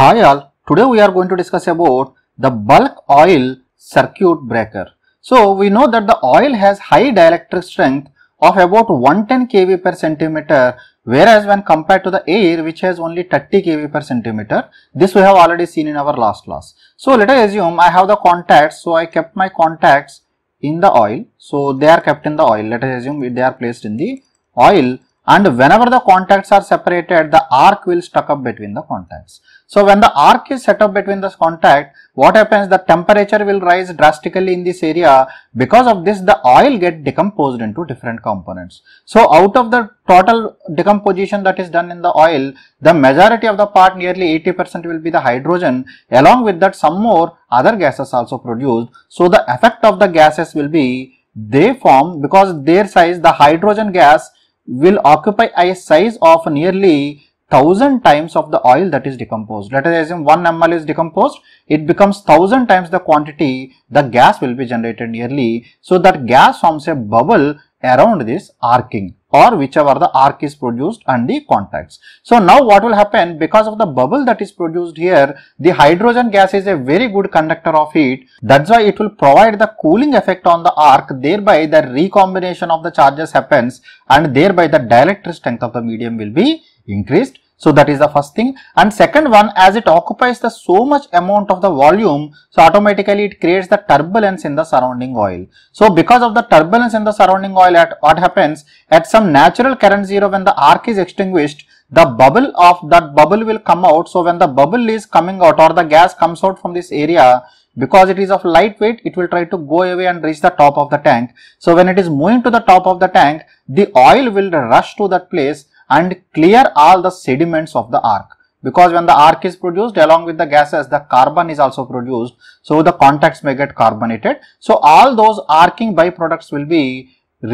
Hi all, today we are going to discuss about the bulk oil circuit breaker. So we know that the oil has high dielectric strength of about 110 kV per centimeter whereas when compared to the air which has only 30 kV per centimeter this we have already seen in our last class. So let us assume I have the contacts so I kept my contacts in the oil so they are kept in the oil let us assume they are placed in the oil and whenever the contacts are separated the arc will stuck up between the contacts. So when the arc is set up between this contact, what happens the temperature will rise drastically in this area. Because of this, the oil get decomposed into different components. So out of the total decomposition that is done in the oil, the majority of the part nearly 80% will be the hydrogen. Along with that, some more other gases also produced. So the effect of the gases will be they form because their size, the hydrogen gas will occupy a size of nearly 1000 times of the oil that is decomposed. Let us assume 1 ml is decomposed, it becomes 1000 times the quantity, the gas will be generated nearly. So, that gas forms a bubble around this arcing or whichever the arc is produced and the contacts. So, now what will happen because of the bubble that is produced here, the hydrogen gas is a very good conductor of heat. That's why it will provide the cooling effect on the arc, thereby the recombination of the charges happens and thereby the dielectric strength of the medium will be increased. So that is the first thing. And second one, as it occupies the so much amount of the volume, so automatically it creates the turbulence in the surrounding oil. So because of the turbulence in the surrounding oil, at what happens at some natural current zero when the arc is extinguished, the bubble of that bubble will come out. So when the bubble is coming out or the gas comes out from this area, because it is of lightweight, it will try to go away and reach the top of the tank. So when it is moving to the top of the tank, the oil will rush to that place and clear all the sediments of the arc because when the arc is produced along with the gases the carbon is also produced so the contacts may get carbonated so all those arcing byproducts will be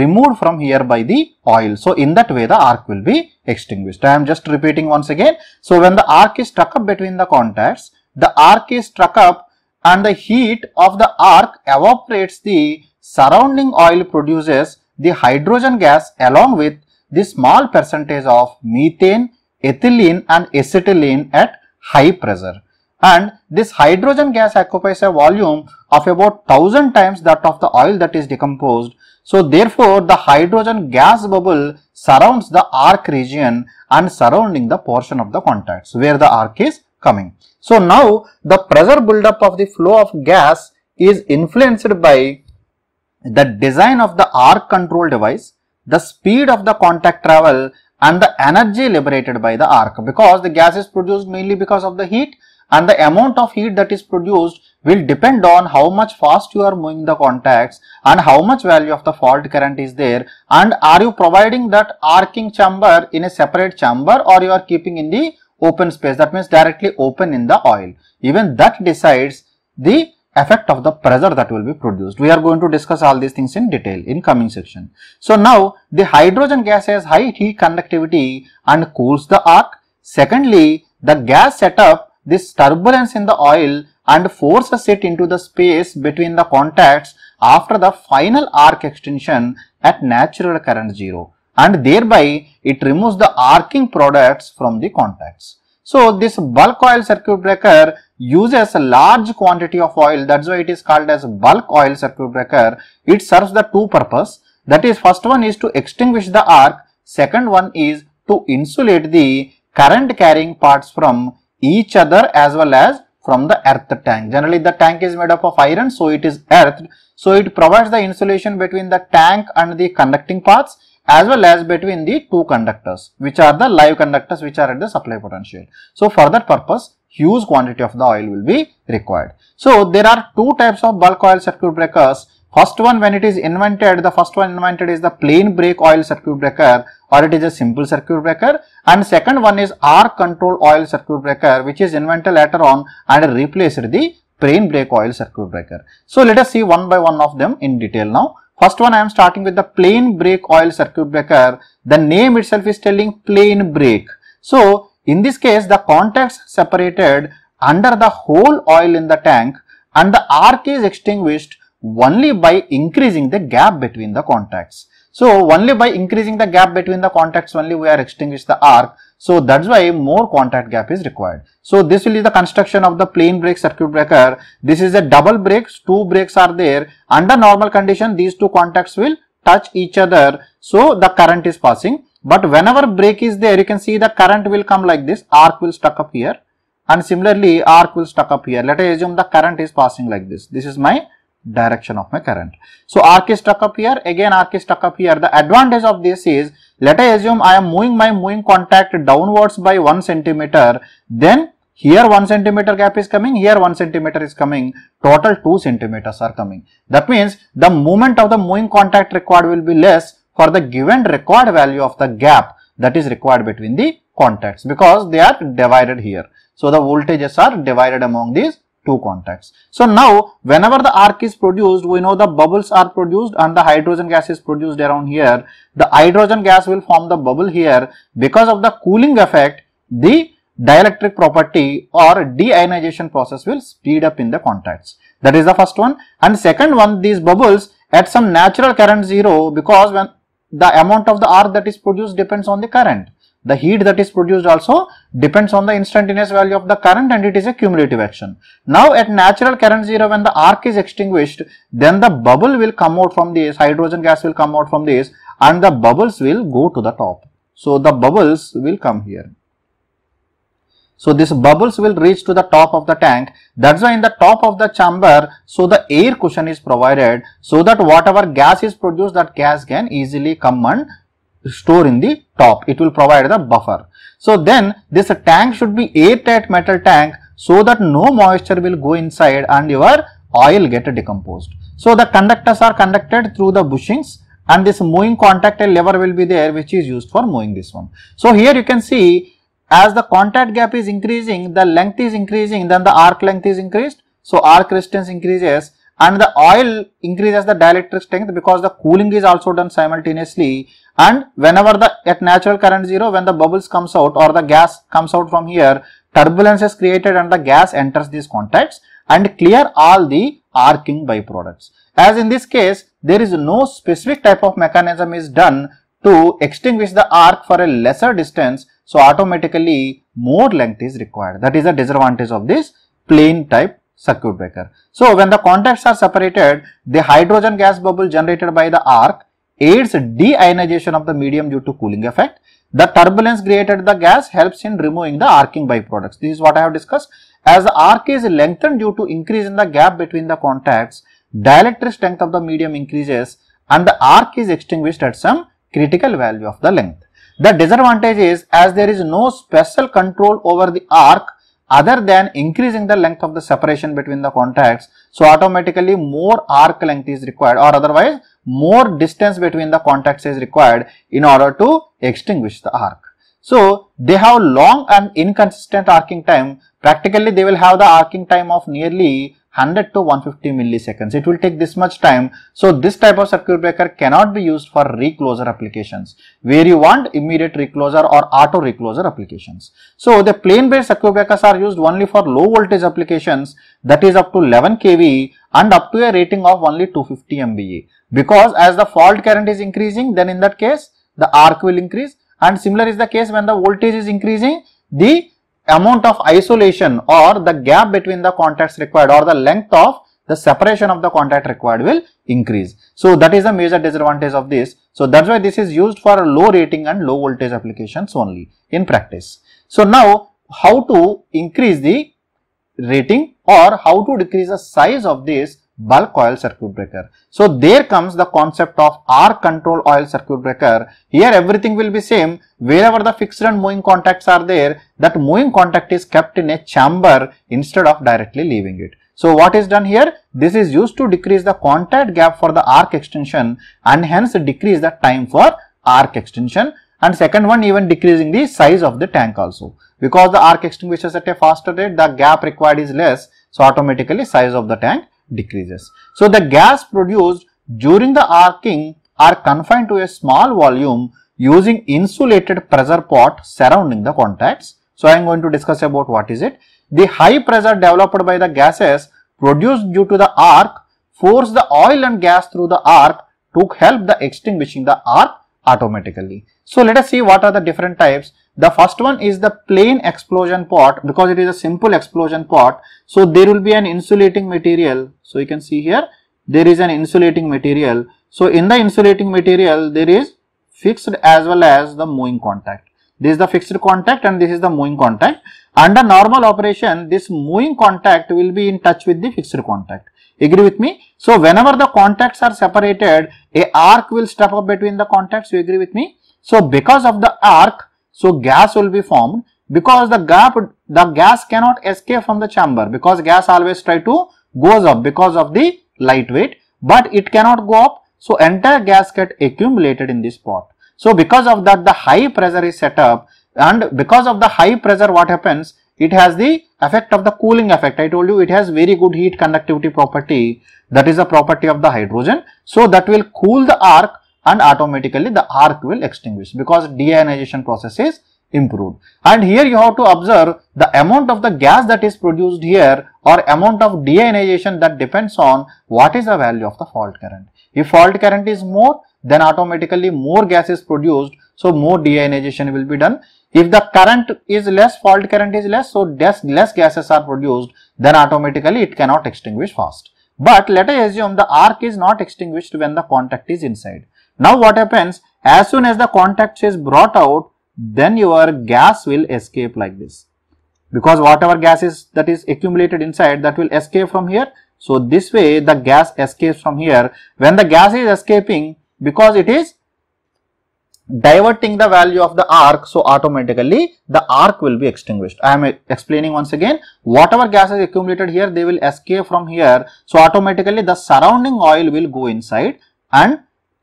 removed from here by the oil so in that way the arc will be extinguished i am just repeating once again so when the arc is struck up between the contacts the arc is struck up and the heat of the arc evaporates the surrounding oil produces the hydrogen gas along with this small percentage of methane, ethylene and acetylene at high pressure. And this hydrogen gas occupies a volume of about 1000 times that of the oil that is decomposed. So, therefore, the hydrogen gas bubble surrounds the arc region and surrounding the portion of the contacts where the arc is coming. So, now the pressure buildup of the flow of gas is influenced by the design of the arc control device the speed of the contact travel and the energy liberated by the arc because the gas is produced mainly because of the heat and the amount of heat that is produced will depend on how much fast you are moving the contacts and how much value of the fault current is there and are you providing that arcing chamber in a separate chamber or you are keeping in the open space that means directly open in the oil even that decides the effect of the pressure that will be produced. We are going to discuss all these things in detail in coming section. So now the hydrogen gas has high heat conductivity and cools the arc. Secondly, the gas set up this turbulence in the oil and forces it into the space between the contacts after the final arc extension at natural current zero and thereby it removes the arcing products from the contacts. So, this bulk oil circuit breaker uses a large quantity of oil that's why it is called as bulk oil circuit breaker it serves the two purpose that is first one is to extinguish the arc second one is to insulate the current carrying parts from each other as well as from the earth tank generally the tank is made up of iron so it is earthed so it provides the insulation between the tank and the conducting parts as well as between the two conductors which are the live conductors which are at the supply potential. So, for that purpose huge quantity of the oil will be required. So, there are two types of bulk oil circuit breakers. First one when it is invented, the first one invented is the plain brake oil circuit breaker or it is a simple circuit breaker and second one is arc control oil circuit breaker which is invented later on and replaced the plain brake oil circuit breaker. So, let us see one by one of them in detail now. First one I am starting with the plain brake oil circuit breaker. The name itself is telling plain brake. So, in this case, the contacts separated under the whole oil in the tank and the arc is extinguished only by increasing the gap between the contacts. So, only by increasing the gap between the contacts only we are extinguish the arc. So, that is why more contact gap is required. So, this will be the construction of the plane brake circuit breaker. This is a double brakes, two brakes are there. Under normal condition, these two contacts will touch each other. So, the current is passing but whenever break is there, you can see the current will come like this, arc will stuck up here and similarly arc will stuck up here. Let us assume the current is passing like this. This is my direction of my current. So arc is stuck up here, again arc is stuck up here. The advantage of this is, let us assume I am moving my moving contact downwards by 1 centimeter, then here 1 centimeter gap is coming, here 1 centimeter is coming, total 2 centimeters are coming. That means the movement of the moving contact required will be less for the given record value of the gap that is required between the contacts because they are divided here. So, the voltages are divided among these two contacts. So, now whenever the arc is produced, we know the bubbles are produced and the hydrogen gas is produced around here. The hydrogen gas will form the bubble here because of the cooling effect, the dielectric property or deionization process will speed up in the contacts. That is the first one. And second one, these bubbles at some natural current zero because when the amount of the arc that is produced depends on the current. The heat that is produced also depends on the instantaneous value of the current and it is a cumulative action. Now at natural current zero when the arc is extinguished, then the bubble will come out from this, hydrogen gas will come out from this and the bubbles will go to the top. So the bubbles will come here. So this bubbles will reach to the top of the tank. That's why in the top of the chamber, so the air cushion is provided so that whatever gas is produced, that gas can easily come and store in the top. It will provide the buffer. So then this tank should be airtight metal tank so that no moisture will go inside and your oil get decomposed. So the conductors are conducted through the bushings and this moving contact lever will be there which is used for moving this one. So here you can see as the contact gap is increasing, the length is increasing, then the arc length is increased. So, arc resistance increases and the oil increases the dielectric strength because the cooling is also done simultaneously and whenever the at natural current zero when the bubbles comes out or the gas comes out from here turbulence is created and the gas enters these contacts and clear all the arcing byproducts as in this case there is no specific type of mechanism is done to extinguish the arc for a lesser distance, so automatically more length is required. That is the disadvantage of this plane type circuit breaker. So, when the contacts are separated, the hydrogen gas bubble generated by the arc aids deionization of the medium due to cooling effect. The turbulence created the gas helps in removing the arcing byproducts. This is what I have discussed. As the arc is lengthened due to increase in the gap between the contacts, dielectric strength of the medium increases and the arc is extinguished at some critical value of the length. The disadvantage is as there is no special control over the arc other than increasing the length of the separation between the contacts. So, automatically more arc length is required or otherwise more distance between the contacts is required in order to extinguish the arc. So, they have long and inconsistent arcing time. Practically, they will have the arcing time of nearly 100 to 150 milliseconds. It will take this much time. So this type of circuit breaker cannot be used for recloser applications where you want immediate recloser or auto recloser applications. So the plane based circuit breakers are used only for low voltage applications that is up to 11 kV and up to a rating of only 250 MVA because as the fault current is increasing then in that case the arc will increase and similar is the case when the voltage is increasing the amount of isolation or the gap between the contacts required or the length of the separation of the contact required will increase. So, that is a major disadvantage of this. So, that is why this is used for low rating and low voltage applications only in practice. So, now how to increase the rating or how to decrease the size of this bulk oil circuit breaker. So there comes the concept of R control oil circuit breaker. Here everything will be same. Wherever the fixed and moving contacts are there, that moving contact is kept in a chamber instead of directly leaving it. So what is done here? This is used to decrease the contact gap for the arc extension and hence decrease the time for arc extension and second one even decreasing the size of the tank also. Because the arc extinguishes at a faster rate, the gap required is less. So automatically size of the tank decreases. So, the gas produced during the arcing are confined to a small volume using insulated pressure pot surrounding the contacts. So, I am going to discuss about what is it. The high pressure developed by the gases produced due to the arc force the oil and gas through the arc to help the extinguishing the arc automatically. So, let us see what are the different types. The first one is the plain explosion pot because it is a simple explosion pot. So there will be an insulating material. So you can see here there is an insulating material. So in the insulating material there is fixed as well as the moving contact. This is the fixed contact and this is the moving contact. Under normal operation this moving contact will be in touch with the fixed contact. Agree with me? So whenever the contacts are separated a arc will step up between the contacts. You agree with me? So because of the arc so gas will be formed because the gap the gas cannot escape from the chamber because gas always try to goes up because of the light weight but it cannot go up so entire gas get accumulated in this pot so because of that the high pressure is set up and because of the high pressure what happens it has the effect of the cooling effect i told you it has very good heat conductivity property that is a property of the hydrogen so that will cool the arc and automatically the arc will extinguish because deionization process is improved. And here you have to observe the amount of the gas that is produced here or amount of deionization that depends on what is the value of the fault current. If fault current is more, then automatically more gas is produced, so more deionization will be done. If the current is less, fault current is less, so less, less gases are produced, then automatically it cannot extinguish fast. But let us assume the arc is not extinguished when the contact is inside. Now what happens? As soon as the contact is brought out, then your gas will escape like this. Because whatever gas is that is accumulated inside that will escape from here. So this way the gas escapes from here. When the gas is escaping because it is diverting the value of the arc so automatically the arc will be extinguished i am explaining once again whatever gas is accumulated here they will escape from here so automatically the surrounding oil will go inside and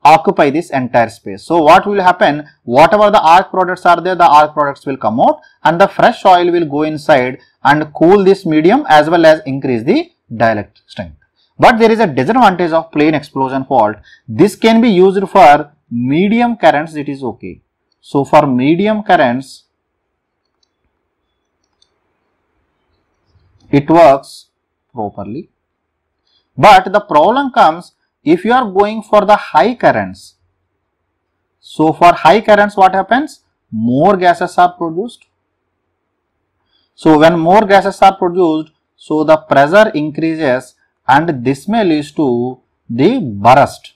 occupy this entire space. So what will happen, whatever the arc products are there, the arc products will come out and the fresh oil will go inside and cool this medium as well as increase the dielectric strength. But there is a disadvantage of plane explosion fault. This can be used for medium currents, it is okay. So for medium currents, it works properly. But the problem comes if you are going for the high currents, so for high currents what happens? More gases are produced. So when more gases are produced, so the pressure increases and this may lead to the burst.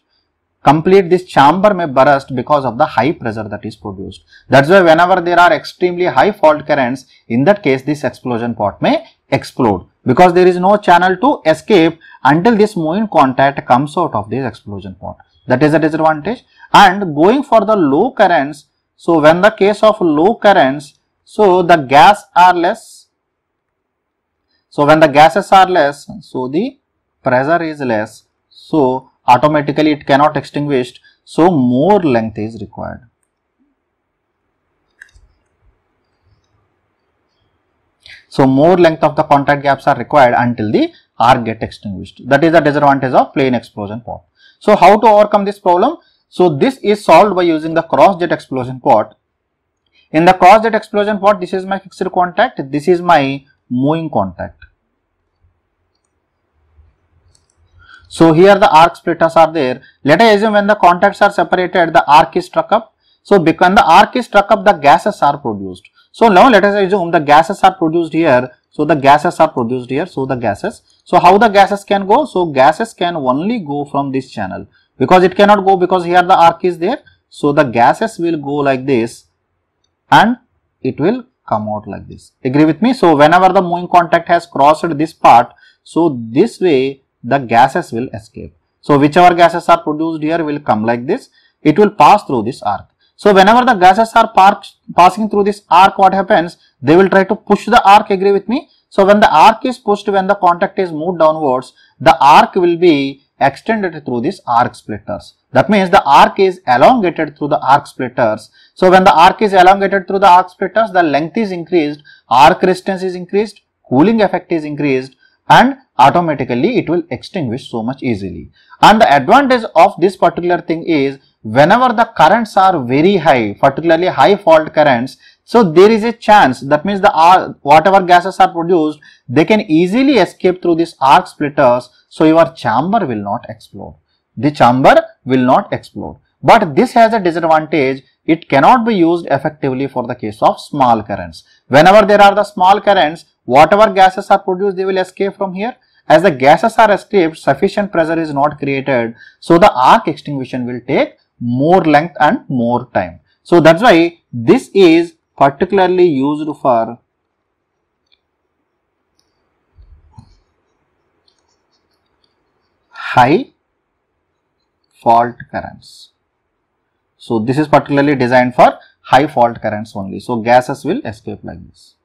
Complete this chamber may burst because of the high pressure that is produced. That's why whenever there are extremely high fault currents, in that case this explosion pot may explode because there is no channel to escape until this moving contact comes out of this explosion point. That is a disadvantage and going for the low currents. So, when the case of low currents, so the gas are less. So, when the gases are less, so the pressure is less. So, automatically it cannot extinguished. So, more length is required. So, more length of the contact gaps are required until the arc get extinguished. That is the disadvantage of plane explosion pot. So, how to overcome this problem? So, this is solved by using the cross jet explosion pot. In the cross jet explosion pot, this is my fixed contact, this is my moving contact. So, here the arc splitters are there. Let us assume when the contacts are separated, the arc is struck up. So, when the arc is struck up, the gases are produced. So now let us assume the gases are produced here. So the gases are produced here. So the gases. So how the gases can go? So gases can only go from this channel because it cannot go because here the arc is there. So the gases will go like this and it will come out like this. Agree with me? So whenever the moving contact has crossed this part, so this way the gases will escape. So whichever gases are produced here will come like this. It will pass through this arc. So whenever the gases are passing through this arc, what happens? They will try to push the arc, agree with me? So when the arc is pushed, when the contact is moved downwards, the arc will be extended through these arc splitters. That means the arc is elongated through the arc splitters. So when the arc is elongated through the arc splitters, the length is increased, arc resistance is increased, cooling effect is increased and automatically it will extinguish so much easily. And the advantage of this particular thing is whenever the currents are very high, particularly high fault currents, so there is a chance that means the whatever gases are produced, they can easily escape through these arc splitters. So your chamber will not explode. The chamber will not explode. But this has a disadvantage. It cannot be used effectively for the case of small currents. Whenever there are the small currents, whatever gases are produced, they will escape from here. As the gases are escaped, sufficient pressure is not created. So the arc extinguisher will take more length and more time. So that's why this is particularly used for high fault currents. So this is particularly designed for high fault currents only. So gases will escape like this.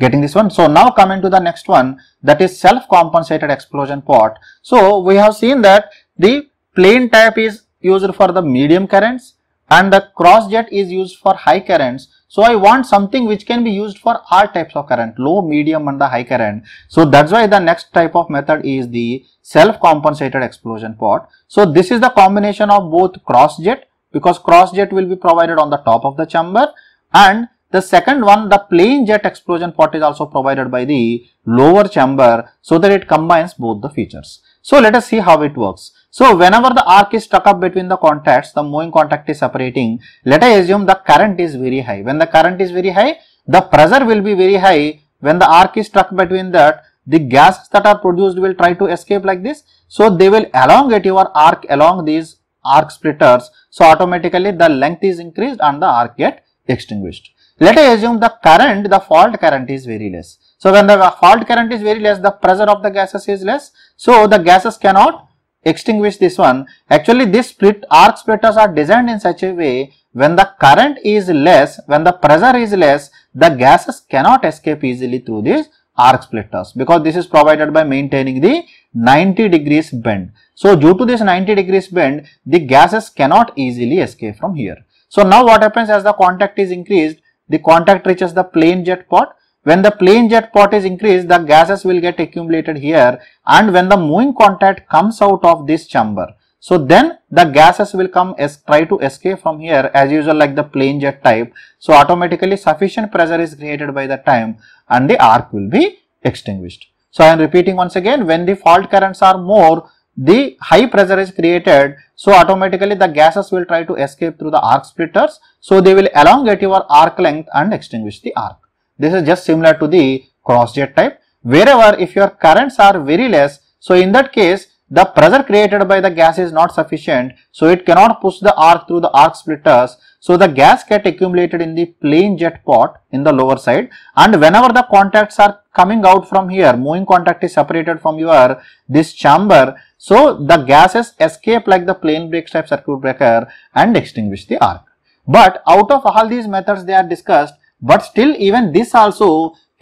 Getting this one? So now coming to the next one that is self compensated explosion pot. So we have seen that the plane type is used for the medium currents and the cross jet is used for high currents. So I want something which can be used for all types of current, low, medium and the high current. So that's why the next type of method is the self-compensated explosion pot. So this is the combination of both cross jet because cross jet will be provided on the top of the chamber and the second one, the plane jet explosion pot is also provided by the lower chamber so that it combines both the features. So let us see how it works. So whenever the arc is stuck up between the contacts, the moving contact is separating. Let us assume the current is very high. When the current is very high, the pressure will be very high. When the arc is stuck between that, the gases that are produced will try to escape like this. So they will elongate your arc along these arc splitters. So automatically the length is increased and the arc get extinguished. Let us assume the current, the fault current is very less. So when the fault current is very less, the pressure of the gases is less. So the gases cannot extinguish this one. Actually, this split arc splitters are designed in such a way when the current is less, when the pressure is less, the gases cannot escape easily through these arc splitters because this is provided by maintaining the 90 degrees bend. So, due to this 90 degrees bend, the gases cannot easily escape from here. So, now what happens as the contact is increased, the contact reaches the plane jet pot when the plane jet pot is increased, the gases will get accumulated here and when the moving contact comes out of this chamber. So then the gases will come as try to escape from here as usual like the plane jet type. So automatically sufficient pressure is created by the time and the arc will be extinguished. So I am repeating once again when the fault currents are more the high pressure is created. So automatically the gases will try to escape through the arc splitters. So they will elongate your arc length and extinguish the arc. This is just similar to the cross jet type. Wherever if your currents are very less, so in that case the pressure created by the gas is not sufficient, so it cannot push the arc through the arc splitters. So the gas get accumulated in the plane jet pot in the lower side and whenever the contacts are coming out from here, moving contact is separated from your this chamber. So the gases escape like the plane brake type circuit breaker and extinguish the arc. But out of all these methods they are discussed, but still even this also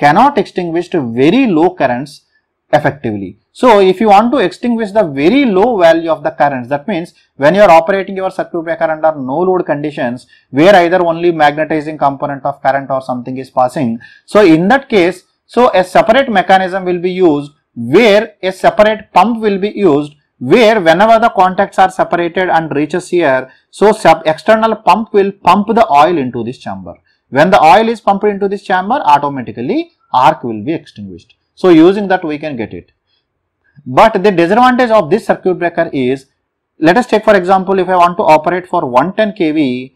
cannot extinguish the very low currents effectively. So if you want to extinguish the very low value of the currents, that means when you are operating your circuit breaker under no load conditions where either only magnetizing component of current or something is passing. So in that case, so a separate mechanism will be used where a separate pump will be used where whenever the contacts are separated and reaches here, so external pump will pump the oil into this chamber. When the oil is pumped into this chamber, automatically arc will be extinguished. So, using that we can get it. But the disadvantage of this circuit breaker is, let us take for example, if I want to operate for 110 kV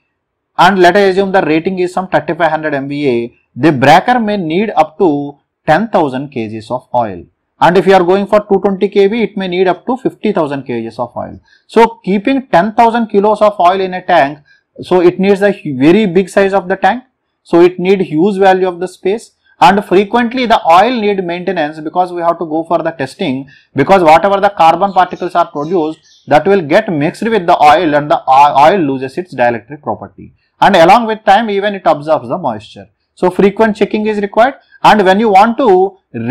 and let us assume the rating is some 3500 MVA, the breaker may need up to 10,000 kgs of oil. And if you are going for 220 kV, it may need up to 50,000 kgs of oil. So, keeping 10,000 kilos of oil in a tank, so it needs a very big size of the tank so it need huge value of the space and frequently the oil need maintenance because we have to go for the testing because whatever the carbon particles are produced that will get mixed with the oil and the oil loses its dielectric property and along with time even it absorbs the moisture. So frequent checking is required and when you want to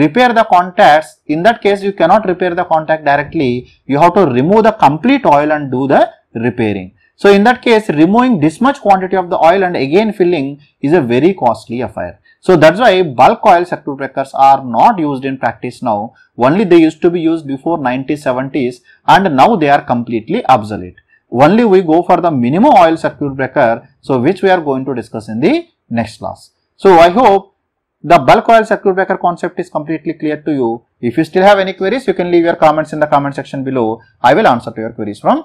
repair the contacts in that case you cannot repair the contact directly you have to remove the complete oil and do the repairing. So in that case, removing this much quantity of the oil and again filling is a very costly affair. So that's why bulk oil circuit breakers are not used in practice now. Only they used to be used before 1970s and now they are completely obsolete. Only we go for the minimum oil circuit breaker, so which we are going to discuss in the next class. So I hope the bulk oil circuit breaker concept is completely clear to you. If you still have any queries, you can leave your comments in the comment section below. I will answer to your queries from